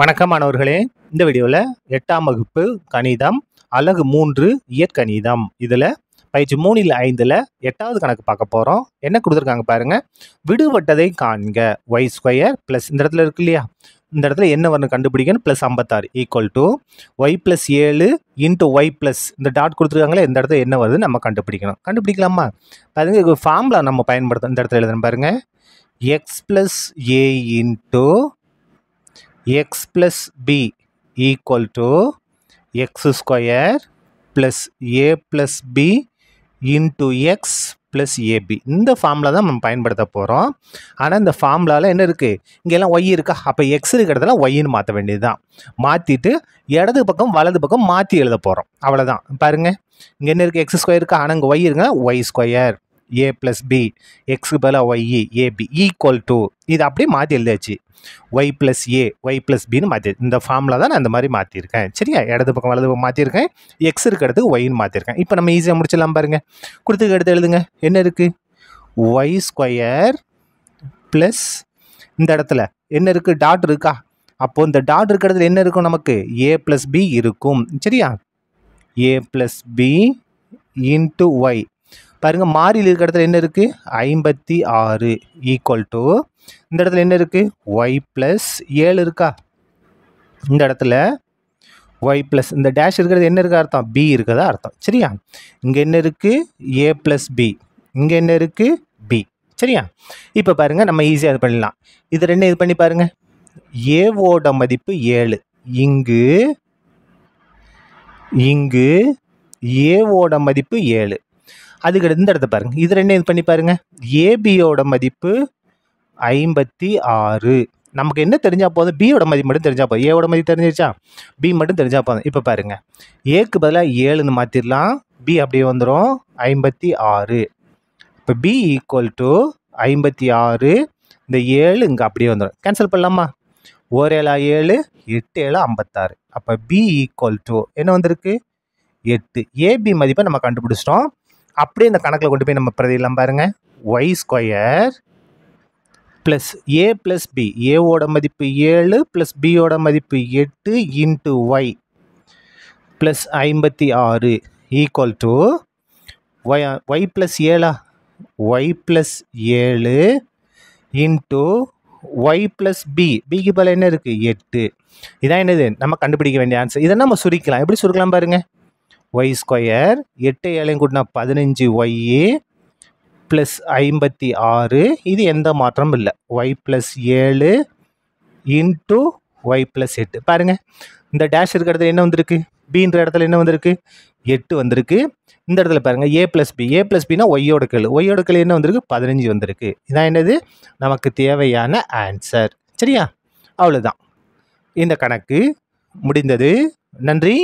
வணக்கம் மாணவர்களே இந்த வீடியோவில் எட்டாம் வகுப்பு கணிதம் அலகு மூன்று இயற்கணிதம் இதில் பயிற்சி மூணில் ஐந்தில் எட்டாவது கணக்கு பார்க்க போகிறோம் என்ன கொடுத்துருக்காங்க பாருங்கள் விடுபட்டதை காண்க ஒய் ஸ்கொயர் ப்ளஸ் இந்த இடத்துல இருக்கு இல்லையா இந்த இடத்துல என்ன வரணும் கண்டுபிடிக்கணும் ப்ளஸ் ஐம்பத்தாறு ஈக்குவல் டு ஒய் ப்ளஸ் ஏழு இன்ட்டு ஒய் ப்ளஸ் இந்த டாட் கொடுத்துருக்காங்களே இந்த இடத்துல என்ன வருது நம்ம கண்டுபிடிக்கணும் கண்டுபிடிக்கலாமா பாருங்க ஃபார்முலா நம்ம பயன்படுத்தணும் இந்த இடத்துல எழுதணும் பாருங்கள் x plus a into x plus b equal to x square plus a plus b into x plus a b இந்த formula தான் நம்ம பயன்படுத்தப் போகிறோம் ஆனால் இந்த ஃபார்முலாவில் என்ன இருக்குது இங்கெல்லாம் ஒய் இருக்கா அப்போ எக்ஸ் இருக்கிறதுல ஒய்ன்னு மாற்ற வேண்டியது தான் மாற்றிட்டு இடது பக்கம் வலது பக்கம் மாற்றி எழுத போகிறோம் அவ்வளோதான் பாருங்கள் இங்கே என்ன இருக்குது எக்ஸ் ஸ்கொயர் இருக்கா ஆனால் இங்கே ஒய் இருக்குங்க y square a plus b x பல ஒய்இ ஏபி ஈக்குவல் டு இது அப்படியே மாற்றி எழுதியாச்சு y plus a y plus பின்னு மாற்றி இந்த ஃபார்மில் தான் நான் இந்த மாதிரி மாற்றிருக்கேன் சரியா இடது பக்கம் வலது பக்கம் மாற்றிருக்கேன் எக்ஸ் இடத்துக்கு ஒயின்னு மாற்றிருக்கேன் இப்போ நம்ம ஈஸியாக முடிச்சிடலாம் பாருங்கள் கொடுத்துக்க எடுத்து எழுதுங்க என்ன இருக்குது ஒய் ஸ்கொயர் ப்ளஸ் இந்த இடத்துல என்ன இருக்குது டாட் இருக்கா அப்போது இந்த டாட் இருக்கிறதுல என்ன இருக்கும் நமக்கு ஏ ப்ளஸ் பி இருக்கும் சரியா a plus b into y பாருங்கள் மாறியில் இருக்கிற இடத்துல என்ன இருக்குது ஐம்பத்தி ஆறு ஈக்குவல் டு இந்த இடத்துல என்ன இருக்குது ஒய் ப்ளஸ் ஏழு இருக்கா இந்த இடத்துல ஒய் ப்ளஸ் இந்த டேஷ் இருக்கிறது என்ன இருக்கா அர்த்தம் பி இருக்கிறதா அர்த்தம் சரியா இங்கே என்ன இருக்குது ஏ ப்ளஸ் பி இங்கே என்ன இருக்குது பி சரியா இப்போ பாருங்கள் நம்ம ஈஸியாக இது பண்ணலாம் இது ரெண்டு இது பண்ணி பாருங்கள் ஏவோட மதிப்பு ஏழு இங்கு இங்கு ஏவோட மதிப்பு ஏழு அதுக்கு இந்த இடத்த பாருங்கள் இது ரெண்டையும் இது பண்ணி பாருங்கள் ஏபியோட மதிப்பு ஐம்பத்தி ஆறு நமக்கு என்ன தெரிஞ்சால் போதும் பியோட மதிப்பு மட்டும் தெரிஞ்சால் போதும் ஏவோட மதிப்பு தெரிஞ்சிருச்சா பி மட்டும் தெரிஞ்சால் போதும் இப்போ பாருங்கள் ஏக்கு பதிலாக ஏழுன்னு மாற்றிடலாம் பி அப்படியே வந்துடும் ஐம்பத்தி ஆறு இப்போ பி ஈக்குவல் டு ஐம்பத்தி ஆறு இந்த ஏழு இங்கே அப்படியே வந்துடும் கேன்சல் பண்ணலாமா ஒரு ஏழா ஏழு எட்டு ஏழு ஐம்பத்தாறு அப்போ பி ஈக்குவல் டு என்ன வந்திருக்கு எட்டு ஏபி மதிப்பை நம்ம கண்டுபிடிச்சிட்டோம் அப்படியே இந்த கணக்கில் கொண்டு போய் நம்ம பிரதிலாம் பாருங்கள் y square plus a plus b ஏவோட மதிப்பு ஏழு ப்ளஸ் பியோட மதிப்பு எட்டு இன்ட்டு ஒய் ப்ளஸ் ஐம்பத்தி ஆறு equal to y y plus ஏழா ஒய் ப்ளஸ் ஏழு இன்ட்டு ஒய் ப்ளஸ் பி பிக்கு பல என்ன இருக்குது எட்டு இதான் என்னது நம்ம கண்டுபிடிக்க வேண்டிய ஆன்சர் இதை நம்ம சுருக்கலாம் எப்படி சுருக்கலாம் பாருங்கள் ஒய் ஸ்கொயர் எட்டு ஏழையும் கூட்டினா பதினஞ்சு ஒய்யு ப்ளஸ் ஐம்பத்தி ஆறு இது எந்த மாற்றமும் இல்லை ஒய் ப்ளஸ் ஏழு இன்ட்டு ஒய் ப்ளஸ் எட்டு பாருங்கள் இந்த டேஷ் இருக்கிற இடத்துல என்ன வந்திருக்கு பின்ற இடத்துல என்ன வந்திருக்கு எட்டு வந்திருக்கு இந்த இடத்துல பாருங்கள் a plus b a plus பினா ஒய்யோட கல் ஒய்யோட கல் என்ன வந்திருக்கு பதினஞ்சு வந்திருக்கு இதான் என்னது நமக்கு தேவையான ஆன்சர் சரியா அவ்வளோதான் இந்த கணக்கு முடிந்தது நன்றி